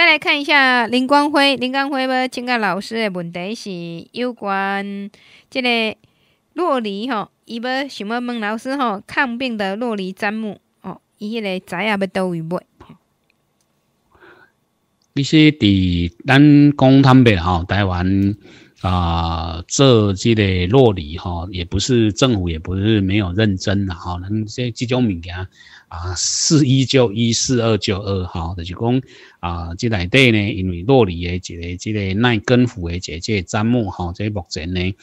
再来看一下林光辉，林光辉不？请教老师的问题是有关这个洛黎吼，伊要想要问老师吼，抗病的洛黎詹姆哦，伊迄个仔阿要倒去不？你是伫咱讲坦白吼，台湾。啊，这即个落里哈也不是政府，也不是没有认真啦哈。咱这即种物件啊，是一就一，四二就二哈，就是讲啊，即内底呢，因为落里诶一个即个耐根腐诶一个真木哈，即目前呢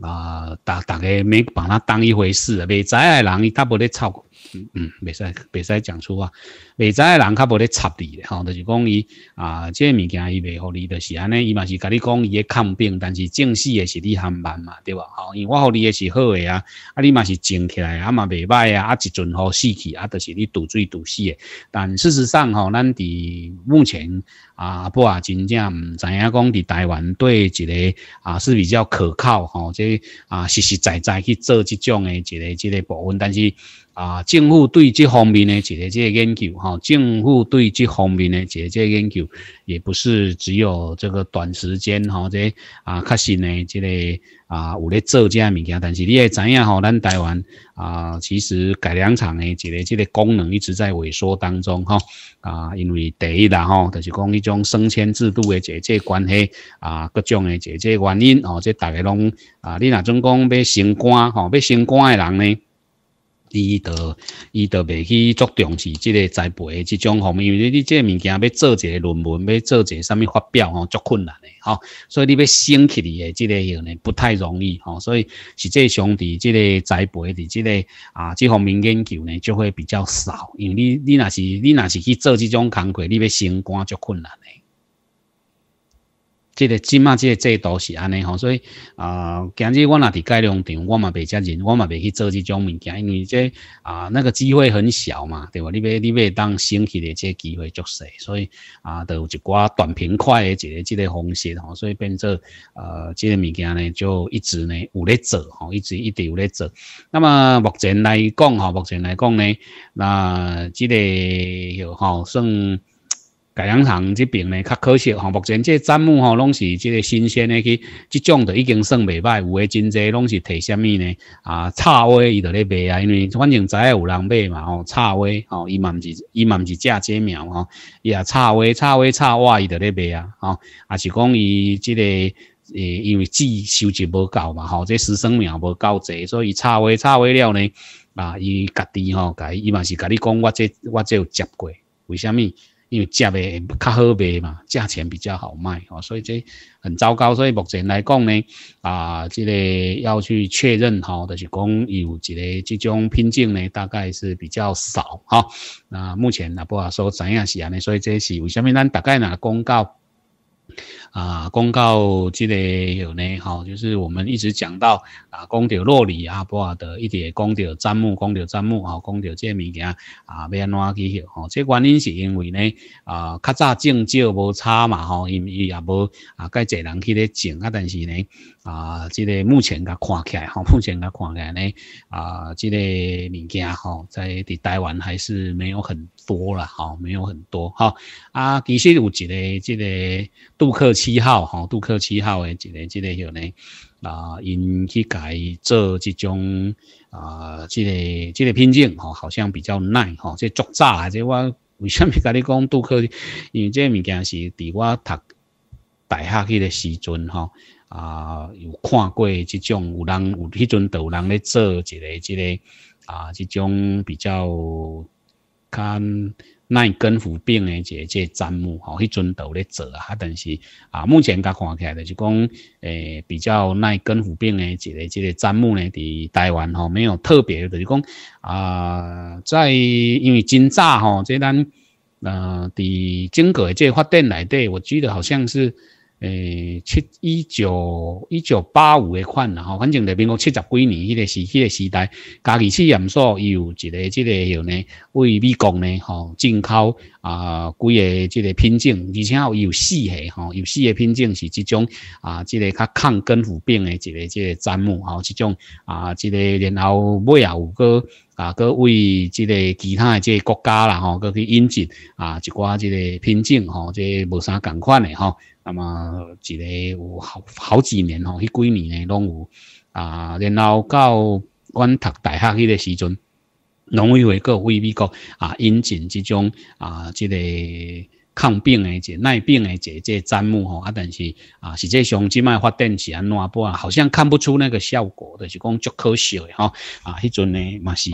啊，大大家没把它当一回事，未知诶人伊大部咧操。嗯嗯，未使未使讲粗话，未使人较无咧插你咧吼，就是讲伊啊，即个物件伊未互你，就是安尼，伊嘛是甲你讲伊诶抗病，但是种死诶是你含慢嘛，对吧？吼，因为我互你诶是好诶啊，啊，你嘛是种起来啊嘛未歹啊，啊一阵好死去啊，就是你赌水赌死诶。但事实上吼，咱伫目前啊，不啊，真正毋知影讲伫台湾对一个啊是比较可靠吼，即啊实实在在去做即种诶一个即个部分，但是。啊，政府对这方面呢，这个研究哈，政府对这方面呢，这个研究也不是只有这个短时间或个啊，确实呢，这个啊有咧做这物件，但是你也知影吼，咱台湾啊，其实改良厂的这个这个功能一直在萎缩当中哈啊，因为第一啦吼，就是讲一种升迁制度的姐姐关系啊，各种的姐姐原因哦，这大家拢啊，你若总讲要升官吼，要升官的人呢？伊都，伊都未去着重是即个栽培即种方面，因为你即个物件要做一个论文，要做一个啥物发表吼，足困难的吼。所以你要升起来的即个样呢，不太容易吼。所以实际上，伫即个栽培伫即个啊，即方面研究呢，就会比较少。因为你你若是你若是去做即种工课，你要升官足困难的。这个即嘛，这个制度是安尼吼，所以啊，今日我若伫改良场，我嘛袂遮认，我嘛袂去做这种物件，因为这啊那个机会很小嘛，对吧？你要你要当升起即这机会就少，所以啊，就有一寡短平快的这个这个方式吼，所以变做呃这个物件呢，就一直呢有在做吼，一直一直有在做。那么目前来讲吼，目前来讲呢，那这个有吼算。改良行这边咧，较可惜吼，目前这砧木吼拢是即个新鲜的去，即种都已经算未歹。有诶，真侪拢是摕虾米咧？啊，插花伊就咧卖啊，因为反正早有人买嘛吼。插花吼，伊嘛毋是，伊嘛毋是嫁接苗吼，伊也插花，插花，插花伊就咧卖啊吼。啊，是讲伊即个诶，因为枝收集无够嘛吼，即个实生苗无够侪，所以插花，插花了呢啊，伊家己吼，伊嘛是甲你讲，我这我这有接过，为虾米？因为价卖较好卖嘛，价钱比较好卖哦，所以这很糟糕。所以目前来讲呢，啊，这个要去确认吼，就是讲有一个这种品种呢，大概是比较少哈。那目前阿不好说怎样是安尼，所以这是为什么？咱大概呢公告？啊，公告即个有呢，好，就是我们一直讲到啊，讲到洛里阿波啊德，一点到掉樟讲到掉樟吼、啊，讲到这物件啊，要安怎去学？吼，这原因是因为呢，啊，较早种少无差嘛，吼，因为伊也无啊，该济人去咧种啊，但是呢，啊，即个目前甲看起来，吼，目前甲看起来呢，啊，即个物件吼，在伫台湾还是没有很多了，好，没有很多，好，啊，其实有一个即个杜克。七号吼，杜克七号诶，一个、一个、个呢，啊，因去改做一种啊，即个、即个品种吼，好像比较耐吼，即作炸啊，即我为虾米甲你讲杜克，因为即个物件是伫我读大学去咧时阵吼，啊，有看过即种有人有迄阵都有人咧做一个、一个啊，即种比较较耐根腐病的一个这个砧木吼，迄阵豆咧做啊，啊，但是啊，目前甲看起来就是讲诶，比较耐根腐病的一个这个砧木咧，伫台湾吼，没有特别，就是讲啊，在因为今早吼，即咱呃伫真久诶，即发电来底，我记得好像是。诶，七一九一九八五的款，然后反正在民国七十几年迄个时，迄个时代，家己试验所有一个即个有呢，为美国呢，吼进口啊，几个即个品种，而且还有四个，吼，有四个品种是即种啊，即个较抗根腐病的一个即个砧木，吼，即种啊，即个然后尾也有个。啊，各为即个其他的即个国家啦，吼，各去引进啊，一寡即个品种吼，即无啥共款的吼。那么，即个有好好几年吼，迄几年呢，拢有啊。然后到阮读大学迄个时阵，农委会各为美国啊引进即种啊即个。抗病诶，即耐病诶，即即项目吼，啊，但是啊，实际上即卖发展是安怎难啊，好像看不出那个效果，就是讲足可惜诶，哈，啊，迄阵呢嘛是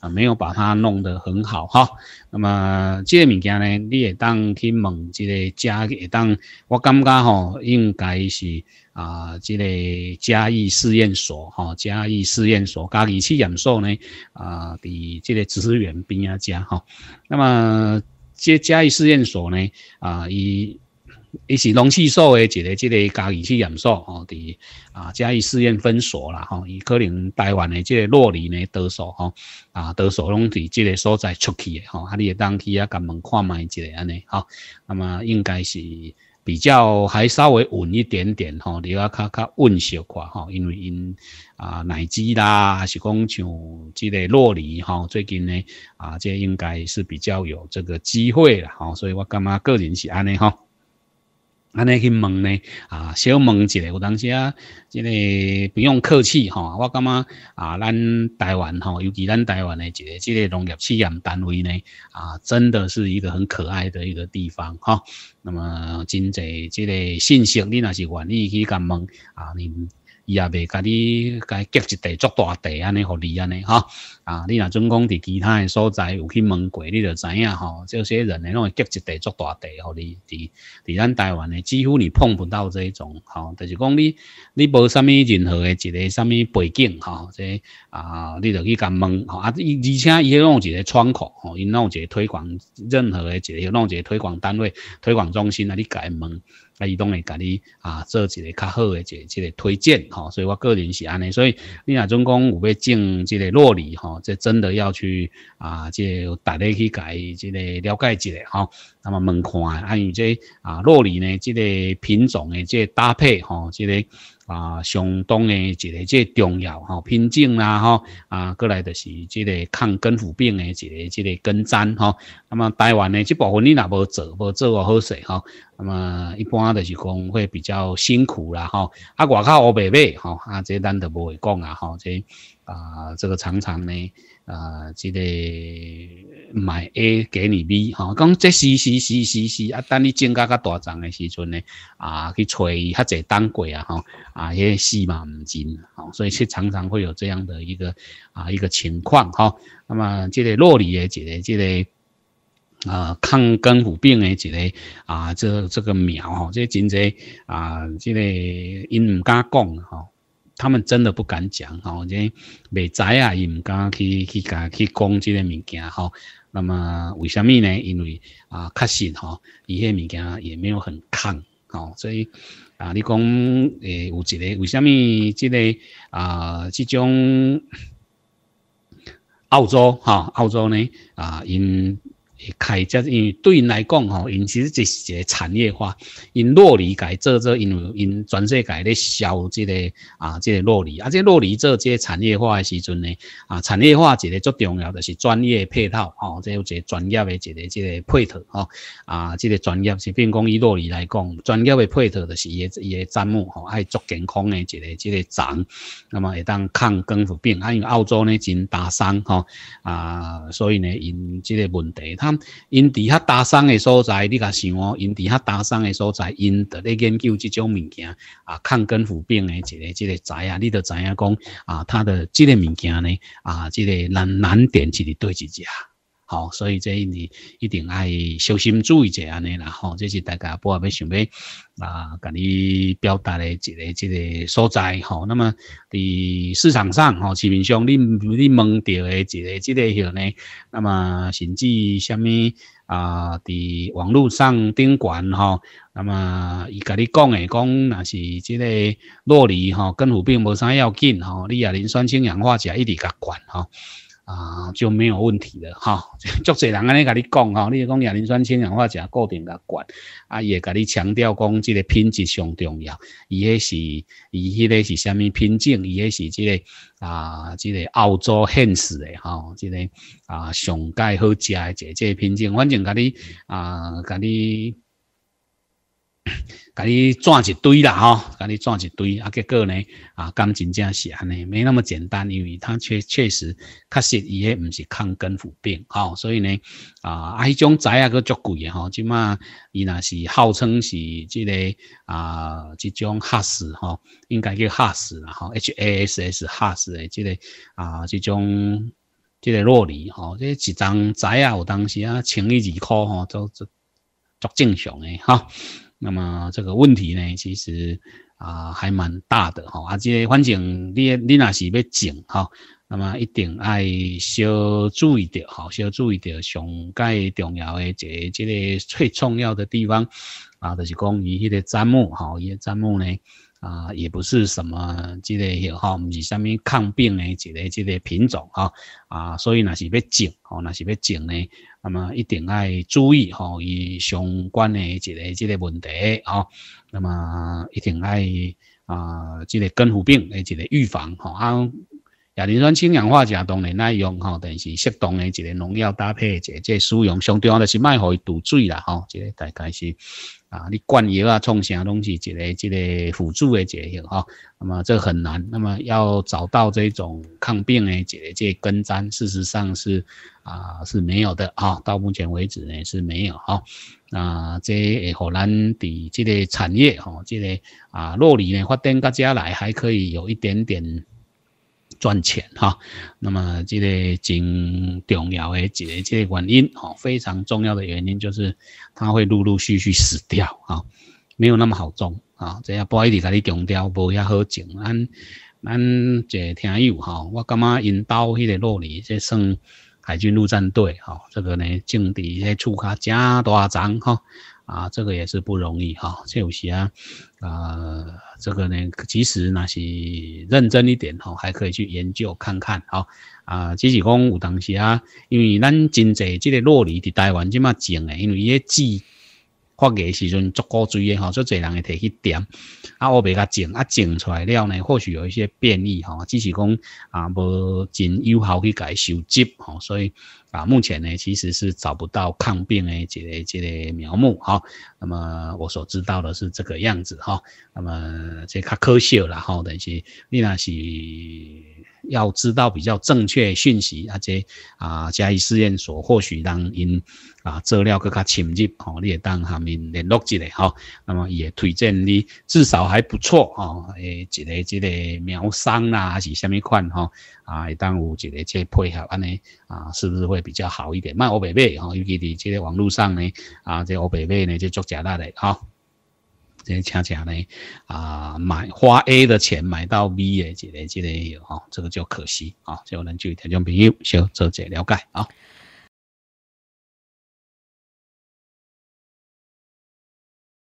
啊，没有把它弄得很好哈。那么即个物件呢，你会当去问即个嘉会当，我感觉吼，应该是啊，即个嘉义试验所吼，嘉义试验所嘉义试验所呢，啊，伫即个资源边啊，遮吼。那么这嘉义试验所呢，啊，伊伊是农气所的一个这个嘉义试验所哦，伫啊嘉义试验分所啦吼，伊可能台湾的这个洛里呢得所吼，啊得所拢伫这个所在出去的吼，啊你当去啊甲问看卖一下安尼吼，那么应该是。比较还稍微稳一点点吼，你要较较稳些看吼，因为因啊奶机啦，还是讲像即个洛梨哈，最近呢啊，这应该是比较有这个机会了哈，所以我感觉个人是安尼哈。安尼去问呢，啊，小问一下，有当时啊，这个不用客气哈，我感觉啊，咱台湾吼，尤其咱台湾的这个这个农业试验单位呢，啊，真的是一个很可爱的一个地方哈。那么，真侪这个信息你若是愿意去甲问啊，你。伊也袂甲你，甲结一地足大地安尼，互你安尼哈。啊，你若总讲伫其他诶所在有去问过，你就知影吼，这些人诶，拢结一地足大地，互你伫伫咱台湾诶，几乎你碰不到这一种吼。就是讲你，你无啥物任何诶一个啥物背景吼，即啊，你著去甲问吼。啊，而且伊迄有一个窗口吼，伊拢有一个推广任何诶一个，迄有一个推广单位、推广中心啊，你甲问。啊，伊动会甲你啊，做一个较好诶一个一个推荐吼，所以我个人是安尼，所以你若总讲有要种即个洛丽吼，即真的要去啊，即大家去解即个了解一下吼，那么问看啊，还有即啊洛丽呢，即个品种诶即搭配吼，即个。啊，相当的一个即重要哈品种啦哈啊，过来就是即个抗根腐病的一个即个根针哈。那么台湾呢，这部分你哪无做，做啊好势哈。那么一般就是讲会比较辛苦啦哈。啊，外靠乌白白哈啊，这咱都不会讲啊哈这啊，这个常常呢。啊，这个买 A 给你 B，哈，讲这是是是是是，啊，等你增加个大涨的时阵呢，啊，去吹或者当鬼啊，哈，啊，也死嘛唔进，哈，所以是常常会有这样的一个啊一个情况，哈。那么这个洛里的一个这个啊抗根腐病的一个啊这这个苗，哈，这真侪啊这个因唔敢讲，哈。他们真的不敢讲，吼，为未知啊，也不敢去去敢去讲这个物件，吼。那么为什么呢？因为啊，确实，吼，一些物件也没有很抗，吼。所以啊，你讲诶，有一个为什么？这个啊，这种澳洲，哈，澳洲呢，啊，因。会开，因为对因来讲吼，因其实就是一个产业化。因洛梨界做做，因为因全世界咧销这个啊，这个洛梨，而个洛梨做这产业化诶时阵呢，啊，产业化一个最重要就是专业配套吼，即有个专业诶一个这个配套吼，啊，即个专业是，比如讲伊洛梨来讲，专业诶配套就是伊伊诶砧木吼，爱足健康诶一个这个种，那么会当抗根腐病，啊，因为澳洲呢真大山吼，啊，所以呢因即个问题，因伫遐打伞的所在，你甲想哦？因伫遐打伞的所在，因伫咧研究即种物件啊，抗根腐病的一个这个知啊，你都知影讲啊，它的即个物件呢啊，这个难难点是伫对一只。好，所以这你一定爱小心注意一下呢，然后这是大家不阿要想要啊，甲你表达的一个一个所在。好，那么伫市场上，哈，市面上你你问到的一个一个许呢，那么甚至什么啊，在网络上顶悬，哈，那么伊甲你讲诶讲，那是这个洛锂，哈，跟胡并无啥要紧，哈，你啊磷酸氢氧化钾一直较悬，哈。啊，就没有问题的哈。足 侪人安尼甲你讲吼，你讲亚磷酸氢氧化钾固定甲贵，啊也甲你强调讲，即个品质上重要。伊迄是，伊迄个是虾米品种？伊迄是即个啊，即个澳洲现饲的哈，即个啊上介好食的即这品种。反正甲你啊，甲你。甲 你转一堆啦吼，甲你转一堆，啊，结果呢，啊，情真正是安尼，没那么简单，因为他确确实确实伊迄毋是抗根腐病吼，所以呢，啊，啊，迄种仔啊，佫足贵的吼，即马伊若是号称是即个啊，即种哈士吼，应该叫哈士吼，H A S S 哈士的即个啊，即种即个洛里吼，即一张仔啊，有当时啊，千一二块吼，都足足正常的吼。那么这个问题呢，其实啊还蛮大的哈，而个反正你你若是要捡哈，那么一定爱小注意着哈，小注意着上介重要的这这个最重要的地方啊，就是讲伊迄个账目哈，伊个账目呢。啊，也不是什么这个，吼，不是啥物抗病的一个、这个品种，吼，啊，所以那是要种，吼，那是要种呢，那么一定爱注意，吼，伊相关的一个、这个问题，吼，那么一定爱啊，这个根腐病的一个预防，吼，啊。亚磷酸氢氧化钾当然耐用吼，但是适当的一个农药搭配，一个即使用，上重要就是卖互伊堵嘴啦吼。这个大概是啊，你灌油啊，冲啥东西，一个一个辅助的这个吼。那么这很难，那么要找到这种抗病的一个即根针，事实上是啊是没有的啊，到目前为止呢是没有啊。那在荷兰的即个产业吼，即个啊，洛里呢发展到将来还可以有一点点。赚钱哈，那么这个真重要的一个原因哈，非常重要的原因就是，它会陆陆续续死掉哈，没有那么好种啊。这也不好意思跟你强调，无遐好种。咱咱这个听友哈，我感觉因度迄个陆里，这算海军陆战队哈，这个呢政地在厝卡正大长，哈。啊，这个也是不容易哈，有些啊，呃，这个呢，其实那是认真一点哈，还可以去研究看看哈，啊，只是讲有当时啊，因为咱真济这个洛梨伫台湾这么种的，因为伊个籽。发芽时阵足够水也吼，做侪人会提去点，啊，我袂甲种，啊，种出来了呢，或许有一些变异哈，只是讲啊，无真有效去改收集吼，所以啊，目前呢其实是找不到抗病的这个这个苗木哈，那么我所知道的是这个样子哈，那么这较可惜啦吼，但是你若是。要知道比较正确讯息，啊，这啊，嘉义试验所或许当因啊资料更加深入吼，你也当下面联络一下，吼。那么也推荐你至少还不错哦，诶，一个一个苗商啦，还是什么款吼，啊，会当有一个即配合安尼啊，是不是会比较好一点？卖欧贝贝吼，尤其你即个网络上呢，啊，这欧贝贝呢就做加大的吼。这恰恰呢，啊，买花 A 的钱买到 B 的，这呢，这个也有哈，这个叫可惜啊，就能注意这种朋友，先做这了解啊。